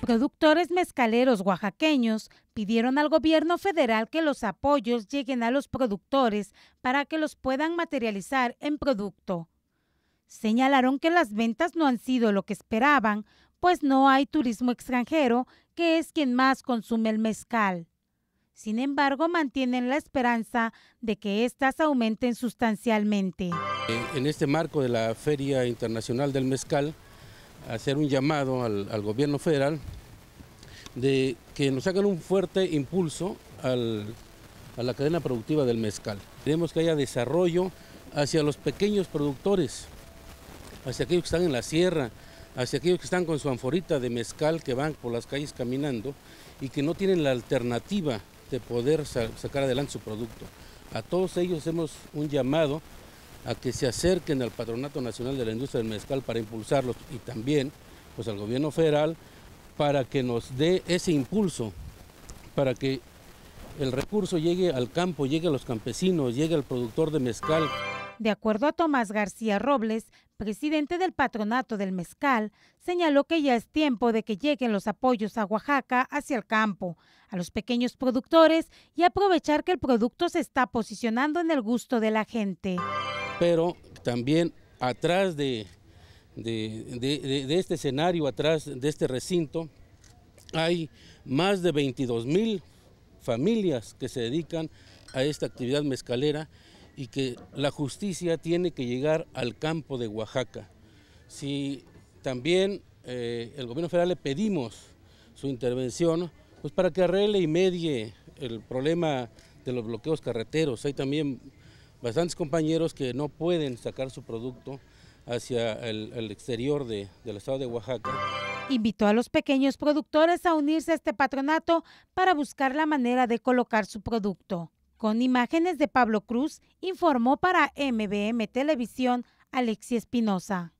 Productores mezcaleros oaxaqueños pidieron al gobierno federal que los apoyos lleguen a los productores para que los puedan materializar en producto. Señalaron que las ventas no han sido lo que esperaban, pues no hay turismo extranjero, que es quien más consume el mezcal. Sin embargo, mantienen la esperanza de que éstas aumenten sustancialmente. Eh, en este marco de la Feria Internacional del Mezcal, hacer un llamado al, gobierno federal de que nos hagan un fuerte impulso a la cadena productiva del mezcal. Queremos que haya desarrollo hacia los pequeños productores, hacia aquellos que están en la sierra, hacia aquellos que están con su anforita de mezcal que van por las calles caminando y que no tienen la alternativa de poder sacar adelante su producto. A todos ellos hacemos un llamado a que se acerquen al Patronato Nacional de la Industria del Mezcal para impulsarlos y también pues, al gobierno federal para que nos dé ese impulso, para que el recurso llegue al campo, llegue a los campesinos, llegue al productor de mezcal. De acuerdo a Tomás García Robles, presidente del patronato del mezcal, señaló que ya es tiempo de que lleguen los apoyos a Oaxaca hacia el campo, a los pequeños productores y aprovechar que el producto se está posicionando en el gusto de la gente pero también atrás de, de, este escenario, atrás de este recinto, hay más de 22 mil familias que se dedican a esta actividad mezcalera y que la justicia tiene que llegar al campo de Oaxaca. Si también eh, el gobierno federal le pedimos su intervención, pues para que arregle y medie el problema de los bloqueos carreteros. Hay también bastantes compañeros que no pueden sacar su producto hacia el, exterior de, del estado de Oaxaca. Invitó a los pequeños productores a unirse a este patronato para buscar la manera de colocar su producto. Con imágenes de Pablo Cruz, informó para MBM Televisión Alexia Espinosa.